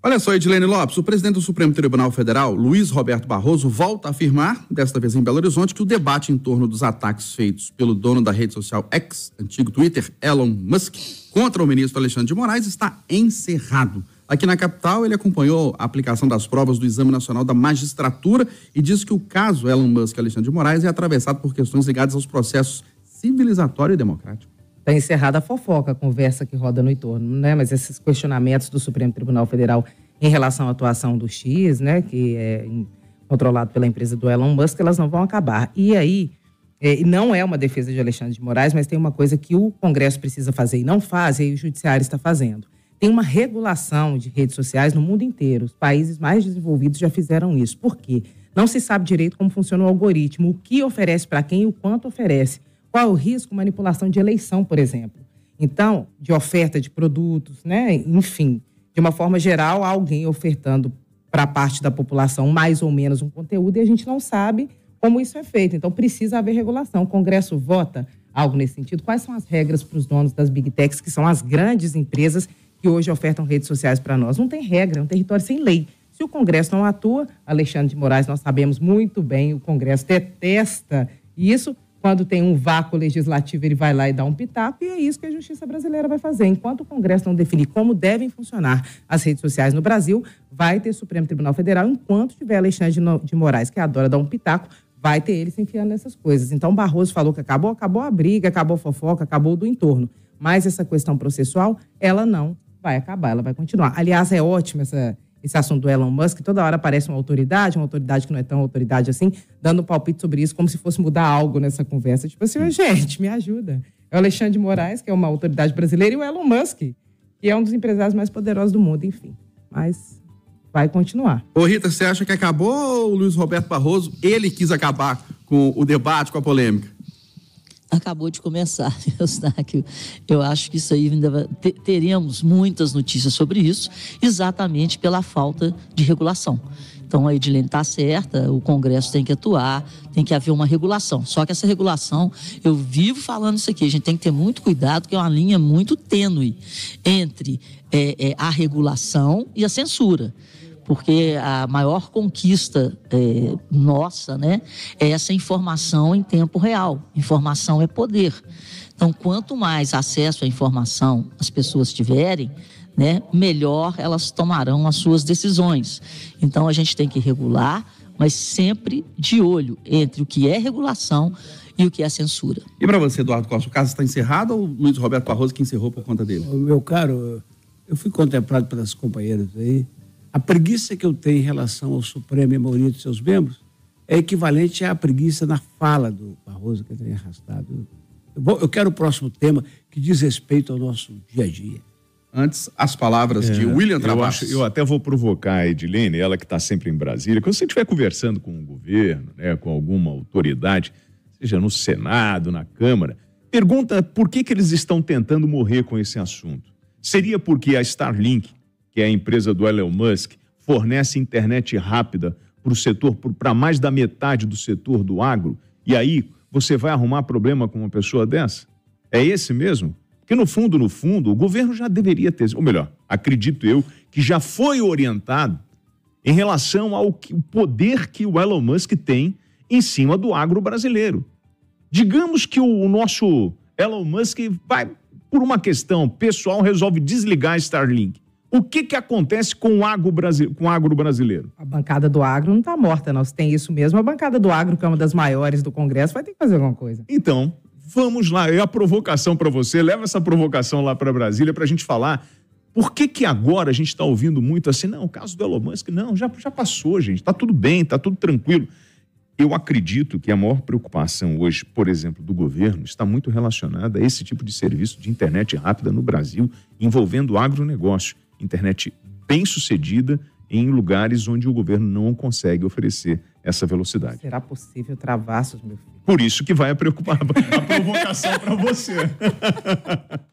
Olha só, Edilene Lopes, o presidente do Supremo Tribunal Federal, Luiz Roberto Barroso, volta a afirmar, desta vez em Belo Horizonte, que o debate em torno dos ataques feitos pelo dono da rede social ex antigo Twitter, Elon Musk, contra o ministro Alexandre de Moraes está encerrado. Aqui na capital, ele acompanhou a aplicação das provas do Exame Nacional da Magistratura e disse que o caso Elon Musk e Alexandre de Moraes é atravessado por questões ligadas aos processos civilizatório e democrático. Está encerrada a fofoca, a conversa que roda no entorno, né? Mas esses questionamentos do Supremo Tribunal Federal em relação à atuação do X, né, que é controlado pela empresa do Elon Musk, elas não vão acabar. E aí, é, não é uma defesa de Alexandre de Moraes, mas tem uma coisa que o Congresso precisa fazer e não faz, e aí o Judiciário está fazendo. Tem uma regulação de redes sociais no mundo inteiro. Os países mais desenvolvidos já fizeram isso. Por quê? Não se sabe direito como funciona o algoritmo, o que oferece para quem e o quanto oferece. Qual o risco? Manipulação de eleição, por exemplo. Então, de oferta de produtos, né? Enfim, de uma forma geral, alguém ofertando para parte da população mais ou menos um conteúdo e a gente não sabe como isso é feito. Então, precisa haver regulação. O Congresso vota algo nesse sentido. Quais são as regras para os donos das big techs, que são as grandes empresas que hoje ofertam redes sociais para nós? Não tem regra, é um território sem lei. Se o Congresso não atua, Alexandre de Moraes, nós sabemos muito bem, o Congresso detesta isso quando tem um vácuo legislativo, ele vai lá e dá um pitaco, e é isso que a justiça brasileira vai fazer. Enquanto o Congresso não definir como devem funcionar as redes sociais no Brasil, vai ter Supremo Tribunal Federal, enquanto tiver Alexandre de Moraes, que adora dar um pitaco, vai ter ele se enfiando nessas coisas. Então, Barroso falou que acabou, acabou a briga, acabou a fofoca, acabou do entorno. Mas essa questão processual, ela não vai acabar, ela vai continuar. Aliás, é ótima essa esse assunto do Elon Musk, toda hora aparece uma autoridade, uma autoridade que não é tão autoridade assim, dando um palpite sobre isso, como se fosse mudar algo nessa conversa. Tipo assim, gente, me ajuda. É o Alexandre de Moraes, que é uma autoridade brasileira, e o Elon Musk, que é um dos empresários mais poderosos do mundo, enfim. Mas vai continuar. Ô Rita, você acha que acabou o Luiz Roberto Barroso? Ele quis acabar com o debate, com a polêmica? acabou de começar, Eustáquio. Eu acho que isso aí ainda vai... teremos muitas notícias sobre isso, exatamente pela falta de regulação. Então a Edilene está certa, o Congresso tem que atuar, tem que haver uma regulação. Só que essa regulação, eu vivo falando isso aqui, a gente tem que ter muito cuidado, que é uma linha muito tênue entre é, é, a regulação e a censura porque a maior conquista é, nossa né, é essa informação em tempo real. Informação é poder. Então, quanto mais acesso à informação as pessoas tiverem, né, melhor elas tomarão as suas decisões. Então, a gente tem que regular, mas sempre de olho entre o que é regulação e o que é censura. E para você, Eduardo Costa, o caso está encerrado ou Luiz Roberto Barroso que encerrou por conta dele? Meu caro, eu fui contemplado pelas companheiras aí a preguiça que eu tenho em relação ao Supremo e à maioria dos seus membros é equivalente à preguiça na fala do Barroso que eu tenho arrastado. Eu, eu quero o próximo tema que diz respeito ao nosso dia a dia. Antes, as palavras é, de William Travassos. Eu, eu até vou provocar a Edilene, ela que está sempre em Brasília. Quando você estiver conversando com o governo, né, com alguma autoridade, seja no Senado, na Câmara, pergunta por que, que eles estão tentando morrer com esse assunto. Seria porque a Starlink que é a empresa do Elon Musk, fornece internet rápida para o setor, para mais da metade do setor do agro, e aí você vai arrumar problema com uma pessoa dessa? É esse mesmo? Porque no fundo, no fundo, o governo já deveria ter, ou melhor, acredito eu, que já foi orientado em relação ao que, o poder que o Elon Musk tem em cima do agro brasileiro. Digamos que o, o nosso Elon Musk vai, por uma questão pessoal, resolve desligar a Starlink. O que, que acontece com o, agro com o agro brasileiro? A bancada do agro não está morta, não. Se tem isso mesmo, a bancada do agro, que é uma das maiores do Congresso, vai ter que fazer alguma coisa. Então, vamos lá. É a provocação para você. Leva essa provocação lá para Brasília para a gente falar por que, que agora a gente está ouvindo muito assim, não, o caso do Elon Musk, não, já, já passou, gente, está tudo bem, está tudo tranquilo. Eu acredito que a maior preocupação hoje, por exemplo, do governo está muito relacionada a esse tipo de serviço de internet rápida no Brasil envolvendo o agronegócio internet bem sucedida em lugares onde o governo não consegue oferecer essa velocidade. Será possível seus meu filho? Por isso que vai a preocupar a provocação para você.